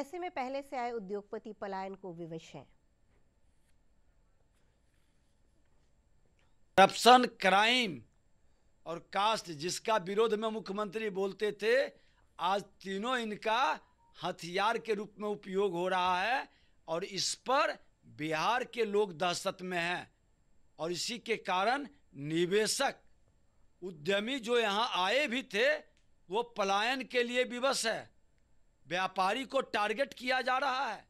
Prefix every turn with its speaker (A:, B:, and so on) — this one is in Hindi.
A: ऐसे में पहले से आए उद्योगपति पलायन को विवश हैं
B: करप्शन क्राइम और कास्ट जिसका विरोध में मुख्यमंत्री बोलते थे आज तीनों इनका हथियार के रूप में उपयोग हो रहा है और इस पर बिहार के लोग दहशत में हैं और इसी के कारण निवेशक उद्यमी जो यहाँ आए भी थे वो पलायन के लिए विवश है व्यापारी को टारगेट किया जा रहा है